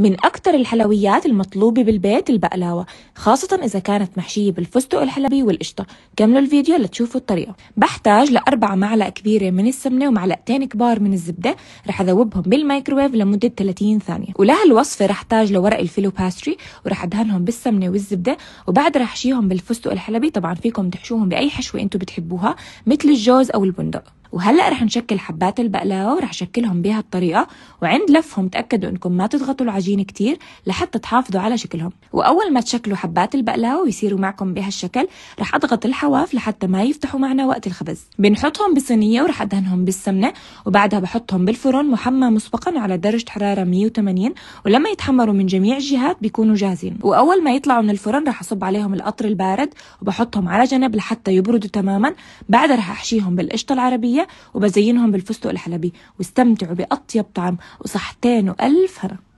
من أكثر الحلويات المطلوبة بالبيت البقلاوة خاصة إذا كانت محشية بالفستق الحلبي والقشطة كملوا الفيديو لتشوفوا الطريقة بحتاج لأربع معلق كبيرة من السمنة ومعلقتين كبار من الزبدة رح أذوبهم بالمايكروويف لمدة 30 ثانية ولهالوصفة رح أحتاج لورق الفيلو باستري ورح أدهنهم بالسمنة والزبدة وبعد رح أحشيهم بالفستق الحلبي طبعا فيكم تحشوهم بأي حشوة أنتم بتحبوها مثل الجوز أو البندق وهلا رح نشكل حبات البقلاوه ورح شكلهم بهالطريقه الطريقه وعند لفهم تاكدوا انكم ما تضغطوا العجين كتير لحتى تحافظوا على شكلهم واول ما تشكلوا حبات البقلاوه ويصيروا معكم بهالشكل رح اضغط الحواف لحتى ما يفتحوا معنا وقت الخبز بنحطهم بصينيه ورح ادهنهم بالسمنه وبعدها بحطهم بالفرن محمى مسبقا على درجه حراره 180 ولما يتحمروا من جميع الجهات بيكونوا جاهزين واول ما يطلعوا من الفرن رح اصب عليهم القطر البارد وبحطهم على جنب لحتى يبردوا تماما بعدها رح احشيهم بالقشطه العربيه وبزينهم بالفستق الحلبي واستمتعوا بأطيب طعم وصحتين وألف هنا